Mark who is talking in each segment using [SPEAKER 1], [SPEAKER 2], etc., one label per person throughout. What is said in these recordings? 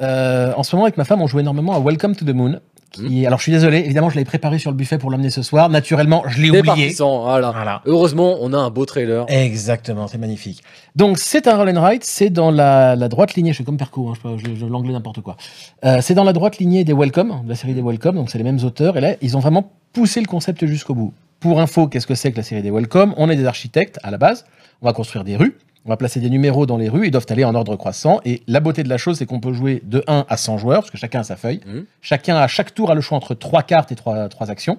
[SPEAKER 1] Euh, en ce moment, avec ma femme, on joue énormément à Welcome to the Moon. Mhm. Alors, je suis désolé, évidemment, je l'avais préparé sur le buffet pour l'amener ce soir. Naturellement, je l'ai oublié.
[SPEAKER 2] Heureusement, on a un beau trailer.
[SPEAKER 1] Exactement, c'est magnifique. Donc, c'est un roll and write, c'est dans la, droite lignée, je suis comme Perco, hein, je, l'anglais n'importe quoi. Euh, c'est dans la droite lignée des Welcome, de la série des Welcome, donc c'est les mêmes auteurs. Et là, ils ont vraiment poussé le concept jusqu'au bout. Pour info, qu'est-ce que c'est que la série des Welcome On est des architectes à la base, on va construire des rues on va placer des numéros dans les rues, ils doivent aller en ordre croissant. Et la beauté de la chose, c'est qu'on peut jouer de 1 à 100 joueurs, parce que chacun a sa feuille. Mmh. Chacun, à chaque tour, a le choix entre 3 cartes et 3, actions.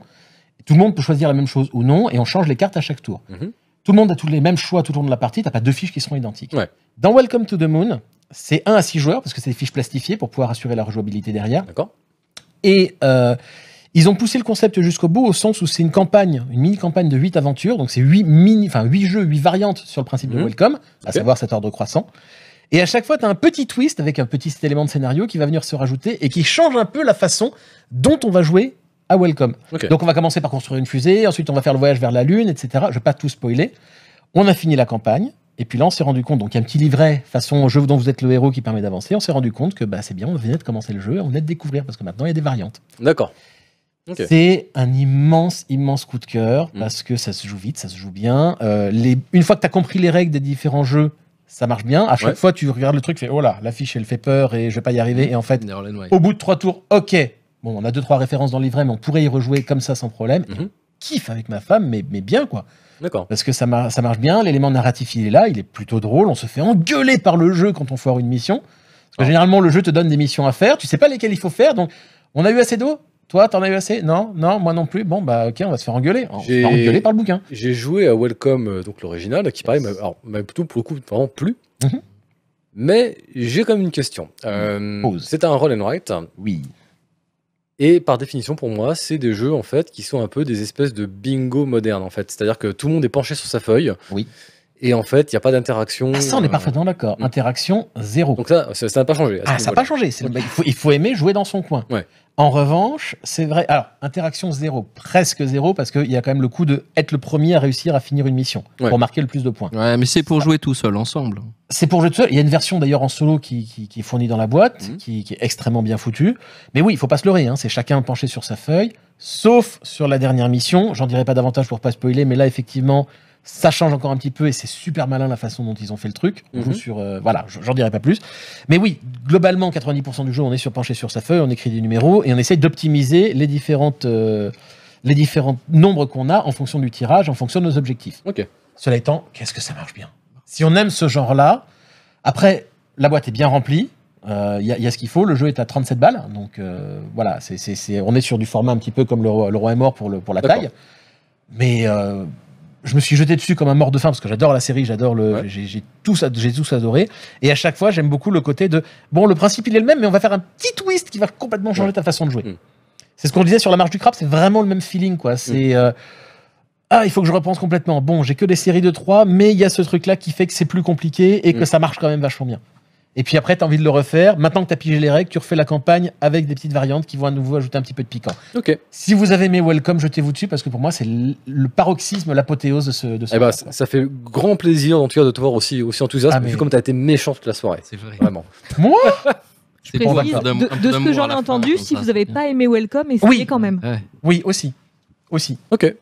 [SPEAKER 1] tout le monde peut choisir la même chose ou non, et on change les cartes à chaque tour. Mmh. Tout le monde a tous les mêmes choix tout au long de la partie, t'as pas deux fiches qui seront identiques. Dans Welcome to the Moon, c'est 1 à 6 joueurs, parce que c'est des fiches plastifiées pour pouvoir assurer la rejouabilité derrière. D'accord. Et. Euh, ils ont poussé le concept jusqu'au bout au sens où c'est une campagne, une mini-campagne de 8 aventures, donc c'est 8, mini, enfin 8 jeux, 8 variantes sur le principe de mhm. Welcome, à savoir cet ordre croissant. Et à chaque fois, tu as un petit twist avec un petit élément de scénario qui va venir se rajouter et qui change un peu la façon dont on va jouer à Welcome. Donc on va commencer par construire une fusée, ensuite on va faire le voyage vers la Lune, etc. Je vais pas tout spoiler. On a fini la campagne, et puis là on s'est rendu compte, donc il y a un petit livret façon jeu dont vous êtes le héros qui permet d'avancer, on s'est rendu compte que bah, c'est bien, on venait de commencer le jeu, on venait de découvrir, parce que maintenant il y a des variantes. D'accord. C'est un immense, immense coup de cœur mm. parce que ça se joue vite, ça se joue bien. Euh, une fois que tu as compris les règles des différents jeux, ça marche bien. À chaque fois, tu regardes le truc, tu fais Oh là, l'affiche, elle fait peur et je vais pas y arriver. Mm. Et en fait, au bout de trois tours, ok. Bon, on a deux, trois références dans le livret, mais on pourrait y rejouer comme ça sans problème. Mm-hmm. Kiff avec ma femme, mais, mais bien quoi. D'accord. Parce que ça, ça marche bien, l'élément narratif, il est là, il est plutôt drôle. On se fait engueuler par le jeu quand on foire une mission. Parce que ah. généralement, le jeu te donne des missions à faire, tu sais pas lesquelles il faut faire. Donc, on a eu assez d'eau toi, t'en as eu assez Non, non, moi non plus. Bon, bah ok, on va se faire engueuler. On va par le bouquin.
[SPEAKER 2] J'ai joué à Welcome, euh, donc l'original, qui paraît, alors, même plutôt pour le coup, vraiment plus. Mhm. Mais j'ai quand même une question. Euh, c'est un roll and write. Oui. Et par définition, pour moi, c'est des jeux en fait qui sont un peu des espèces de bingo modernes en fait. C'est-à-dire que tout le monde est penché sur sa feuille. Oui. Et en fait, il n'y a pas d'interaction. Ah, ça, on est euh, parfaitement
[SPEAKER 1] d'accord. Hmm. Interaction
[SPEAKER 2] zéro. Donc ça, ça n'a pas changé. Ah, ça n'a pas changé.
[SPEAKER 1] Ah, il, faut, aimer jouer dans son coin. En revanche, c'est vrai. Alors, interaction zéro, presque zéro, parce qu'il y a quand même le coup de être le premier à réussir à finir une mission pour marquer le plus de points. Ouais, mais c'est pour jouer tout seul, ensemble. C'est pour jouer tout seul. Il y a une version d'ailleurs en solo qui, qui, est fournie dans la boîte, mhm. qui, est extrêmement bien foutue. Mais oui, il faut pas se leurrer. Hein. C'est chacun penché sur sa feuille, sauf sur la dernière mission. J'en dirai pas davantage pour pas spoiler, mais là, effectivement ça change encore un petit peu et c'est super malin la façon dont ils ont fait le truc. On mhm. sur, euh, voilà, j'en dirai pas plus. Mais oui, globalement, 90% du jeu, on est sur penché sur sa feuille, on écrit des numéros et on essaye d'optimiser les différentes, euh, les différents nombres qu'on a en fonction du tirage, en fonction de nos objectifs. Ok. Cela étant, qu'est-ce que ça marche bien Si on aime ce genre-là, après, la boîte est bien remplie, euh, il y, a ce qu'il faut. Le jeu est à 37 balles, donc voilà, c'est on est sur du format un petit peu comme le, roi est mort pour, la taille. Mais je me suis jeté dessus comme un mort de faim parce que j'adore la série, j'adore le, j'ai j'ai tous, j'ai adoré. Et à chaque fois, j'aime beaucoup le côté de bon, le principe il est le même, mais on va faire un petit twist qui va complètement changer ta façon de jouer. Mm. C'est ce qu'on disait sur la marche du crabe, c'est vraiment le même feeling quoi. Mm. C'est euh, ah, il faut que je repense complètement. Bon, j'ai que des séries de 3, mais il y a ce truc là qui fait que c'est plus compliqué et que mm. ça marche quand même vachement bien. Et puis après, tu as envie de le refaire. Maintenant que tu as pigé les règles, tu refais la campagne avec des petites variantes qui vont à nouveau ajouter un petit peu de piquant. Ok. Si vous avez aimé Welcome, jetez-vous dessus parce que pour moi, c'est le paroxysme, l'apothéose de ce. De eh bah,
[SPEAKER 2] ça fait grand plaisir, en tout cas, de te voir aussi, aussi enthousiaste, ah, vu comme tu as été méchant toute la soirée. C'est vrai. Vraiment. moi de, ce que j'en ai entendu, si vous n'avez pas aimé Welcome, essayez oui. quand même. Oui, aussi. Aussi. Ok.